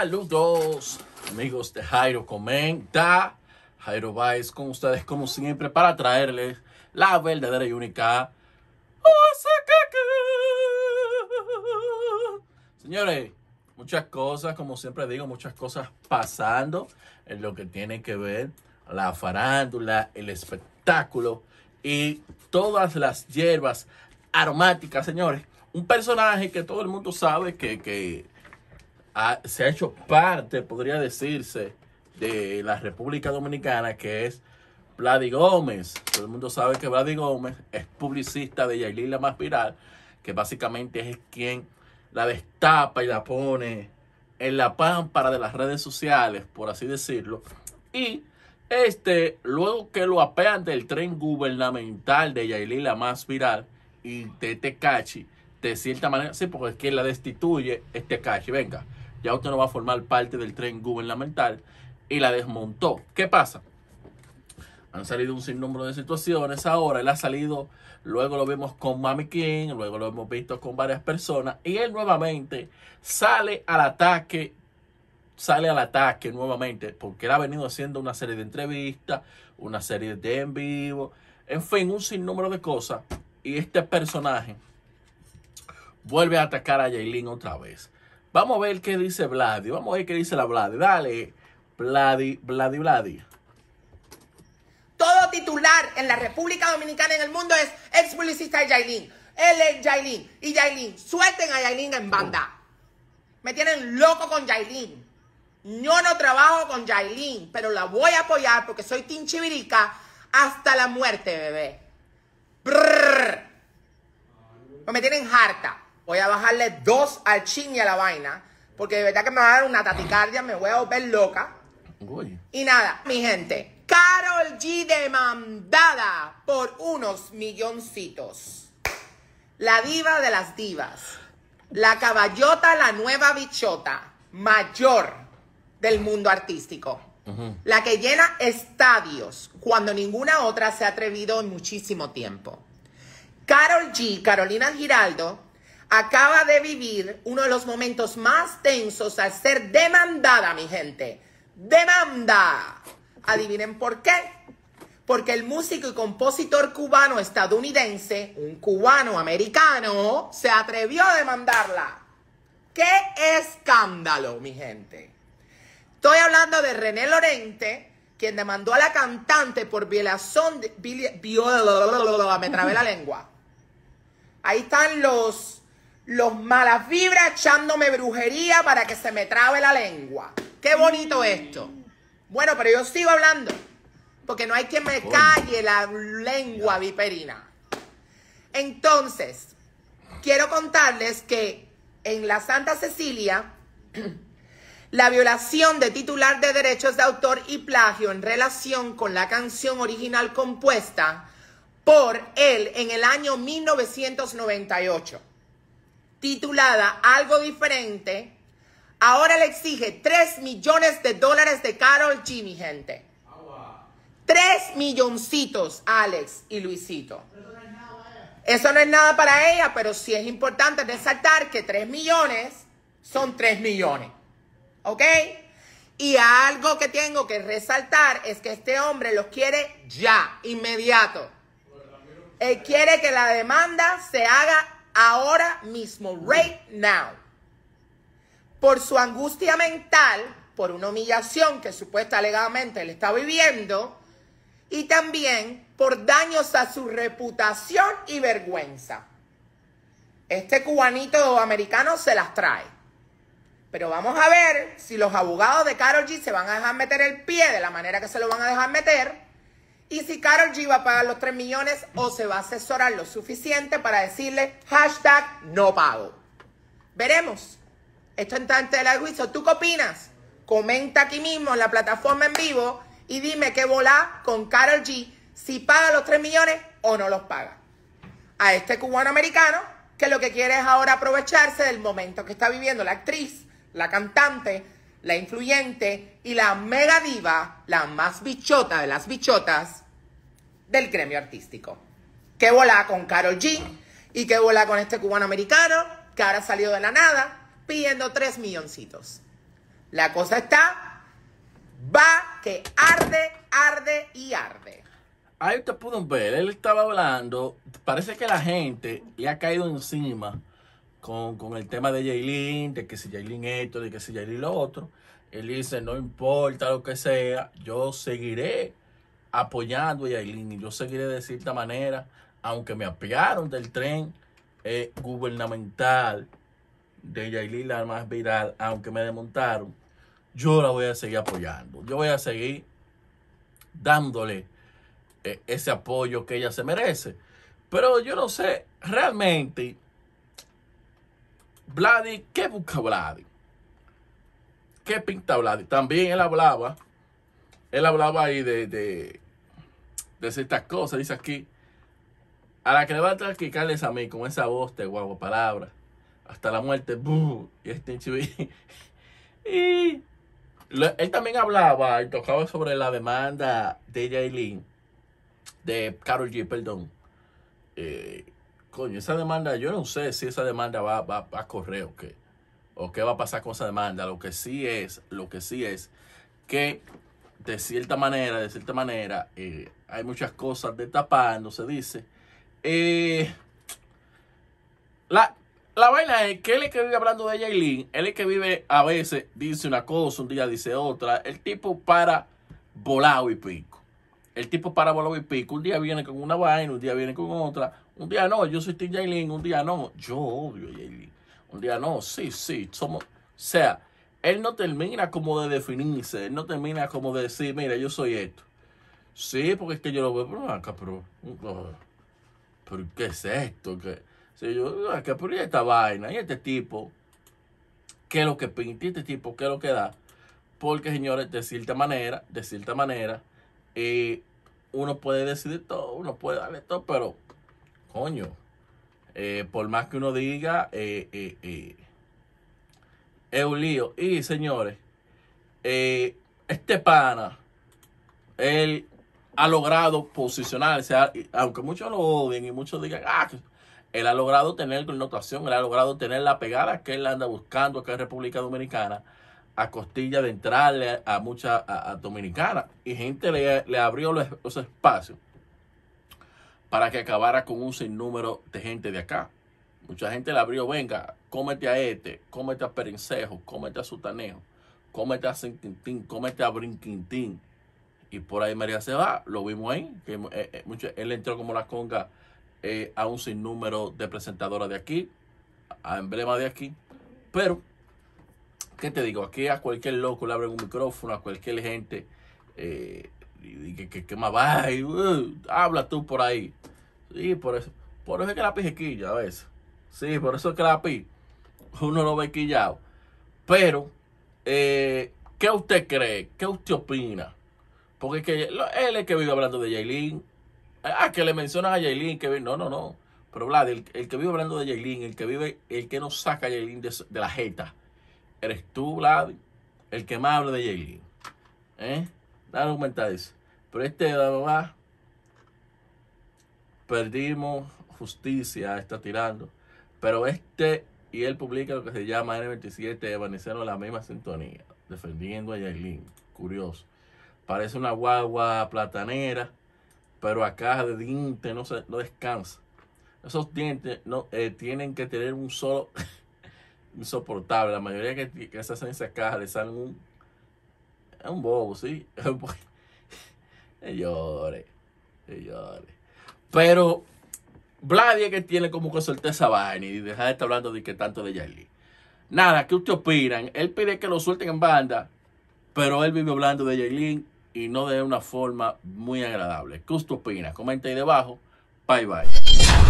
Saludos, amigos de Jairo Comenta. Jairo Baez con ustedes, como siempre, para traerles la verdadera y única. Señores, muchas cosas, como siempre digo, muchas cosas pasando en lo que tiene que ver la farándula, el espectáculo y todas las hierbas aromáticas, señores. Un personaje que todo el mundo sabe que, que se ha hecho parte, podría decirse, de la República Dominicana, que es Vladi Gómez. Todo el mundo sabe que Vladi Gómez es publicista de la Más Viral, que básicamente es quien la destapa y la pone en la pámpara de las redes sociales, por así decirlo. Y este, luego que lo apean del tren gubernamental de la Más Viral y de Tecachi, de cierta manera, sí, porque es quien la destituye este Cachi. Venga, ya usted no va a formar parte del tren gubernamental y la desmontó. ¿Qué pasa? Han salido un sinnúmero de situaciones ahora. Él ha salido, luego lo vimos con Mami King, luego lo hemos visto con varias personas. Y él nuevamente sale al ataque, sale al ataque nuevamente, porque él ha venido haciendo una serie de entrevistas, una serie de en vivo, en fin, un sinnúmero de cosas. Y este personaje vuelve a atacar a Jailin otra vez. Vamos a ver qué dice Vladi. Vamos a ver qué dice la Vladi. Dale, Vladi, Vladi, Vladi. Todo titular en la República Dominicana en el mundo es ex publicista Yailin. Él es Yailin. Y Yailin, suelten a Yailin en banda. Me tienen loco con Yailin. Yo no trabajo con Yailin, pero la voy a apoyar porque soy Chivirica hasta la muerte, bebé. Pues me tienen harta. Voy a bajarle dos al chin y a la vaina. Porque de verdad que me va a dar una taticardia, me voy a volver loca. Y nada, mi gente. Carol G demandada por unos milloncitos. La diva de las divas. La caballota, la nueva bichota. Mayor del mundo artístico. La que llena estadios cuando ninguna otra se ha atrevido en muchísimo tiempo. Carol G, Carolina Giraldo, acaba de vivir uno de los momentos más tensos al ser demandada, mi gente. Demanda. Adivinen por qué. Porque el músico y compositor cubano estadounidense, un cubano americano, se atrevió a demandarla. ¡Qué escándalo, mi gente! Estoy hablando de René Lorente, quien demandó a la cantante por violación de... me trabé la lengua. Ahí están los los malas vibras echándome brujería para que se me trabe la lengua. Qué bonito esto. Bueno, pero yo sigo hablando, porque no hay quien me calle la lengua viperina. Entonces, quiero contarles que en la Santa Cecilia, la violación de titular de derechos de autor y plagio en relación con la canción original compuesta por él en el año 1998 titulada Algo Diferente, ahora le exige 3 millones de dólares de Carol G, gente. 3 milloncitos, Alex y Luisito. Eso no es nada para ella, pero sí es importante resaltar que 3 millones son 3 millones. ¿Ok? Y algo que tengo que resaltar es que este hombre los quiere ya, inmediato. Él quiere que la demanda se haga ahora mismo, right now, por su angustia mental, por una humillación que supuesta alegadamente él está viviendo, y también por daños a su reputación y vergüenza. Este cubanito americano se las trae. Pero vamos a ver si los abogados de Carol G se van a dejar meter el pie de la manera que se lo van a dejar meter y si Carol G va a pagar los 3 millones o se va a asesorar lo suficiente para decirle hashtag no pago. Veremos. Esto en tanto del juicio. ¿Tú qué opinas? Comenta aquí mismo en la plataforma en vivo y dime qué volá con Carol G si paga los 3 millones o no los paga. A este cubano americano que lo que quiere es ahora aprovecharse del momento que está viviendo la actriz, la cantante, la influyente y la mega diva, la más bichota de las bichotas del gremio artístico. Que vola con Carol G y que volá con este cubano americano que ahora salido de la nada pidiendo tres milloncitos. La cosa está, va que arde, arde y arde. Ahí te pudo ver, él estaba hablando, parece que la gente le ha caído encima con, el tema de Jaylin, de que si Jaylin esto, de que si Jaylin lo otro. Él dice, no importa lo que sea, yo seguiré apoyando a Yailin y yo seguiré de cierta manera, aunque me apiaron del tren eh, gubernamental de Yailin, la más viral, aunque me desmontaron, yo la voy a seguir apoyando. Yo voy a seguir dándole eh, ese apoyo que ella se merece. Pero yo no sé, realmente Vladi, ¿qué busca Vladi? ¿Qué pinta Vladi? También él hablaba, él hablaba ahí de, de, ciertas cosas, dice aquí, a la que le va a traquicarles a mí con esa voz de guagua palabra, hasta la muerte, y este y él también hablaba y tocaba sobre la demanda de Jailin, de Carol G, perdón. Eh, coño, esa demanda, yo no sé si esa demanda va, a correr o qué, o qué va a pasar con esa demanda. Lo que sí es, lo que sí es que de cierta manera, de cierta manera, eh, hay muchas cosas de no se dice. Eh, la, la vaina es que él es que vive hablando de Jaylin, él es que vive a veces, dice una cosa, un día dice otra. El tipo para volado y pico. El tipo para volado y pico. Un día viene con una vaina, un día viene con otra. Un día no, yo soy Tim Jaylin, un día no, yo odio a Un día no, sí, sí, somos. O sea, él no termina como de definirse, él no termina como de decir, mira, yo soy esto. Sí, porque es que yo lo veo, pero acá, ah, pero. pero ¿qué es esto? ¿Qué? Sí, yo, acá, ah, pero esta vaina? ¿Y este tipo? ¿Qué es lo que pinta? este tipo? ¿Qué es lo que da? Porque, señores, de cierta manera, de cierta manera, y eh, uno puede decidir todo, uno puede darle todo, pero coño, eh, por más que uno diga, eh, eh, eh es un lío. Y señores, este pana, él ha logrado posicionarse, aunque muchos lo odien y muchos digan, ah, él ha logrado tener connotación, él ha logrado tener la pegada que él anda buscando acá en República Dominicana a costilla de entrarle a, mucha a, dominicana y gente le, abrió los espacios para que acabara con un sinnúmero de gente de acá. Mucha gente le abrió, venga, cómete a este, cómete a Perencejo, cómete a Sutanejo, cómete a Sintintín, cómete a Brinquintín. Y por ahí María se va, lo vimos ahí, que, eh, eh, mucho, él entró como la conga eh, a un sinnúmero de presentadoras de aquí, a emblema de aquí. Pero, ¿qué te digo? Aquí a cualquier loco le abren un micrófono, a cualquier gente. Y ¿qué, más va? Y, uh, habla tú por ahí. Sí, por eso. Por eso es que la pijequilla a veces. Sí, por eso es que la pi. Uno lo ve quillado. Pero, que eh, ¿qué usted cree? ¿Qué usted opina? Porque que él es el que vive hablando de Jailin. Ah, que le mencionan a Jailin. Que, no, no, no. Pero Vlad, el, que vive hablando de Jailin, el que vive, el que no saca a Jailin de, la jeta, eres tú, Vlad, el que más habla de Jailin. ¿Eh? Nada aumentar Pero este de la perdimos justicia, está tirando. Pero este y él publica lo que se llama N27, Evanecieron la misma sintonía, defendiendo a Yailin. Curioso. Parece una guagua platanera, pero acá de dientes no, se, no descansa. Esos dientes no, eh, tienen que tener un solo insoportable. La mayoría que, que se hacen esa caja le salen un es un bobo, sí. llore, llore. Pero Vladia que tiene como que suerte esa vaina y dejar de estar hablando de que tanto de Jaylin Nada, ¿qué usted opinan? Él pide que lo suelten en banda, pero él vive hablando de Jaylin y no de una forma muy agradable. ¿Qué usted opina? Comenta ahí debajo. Bye bye.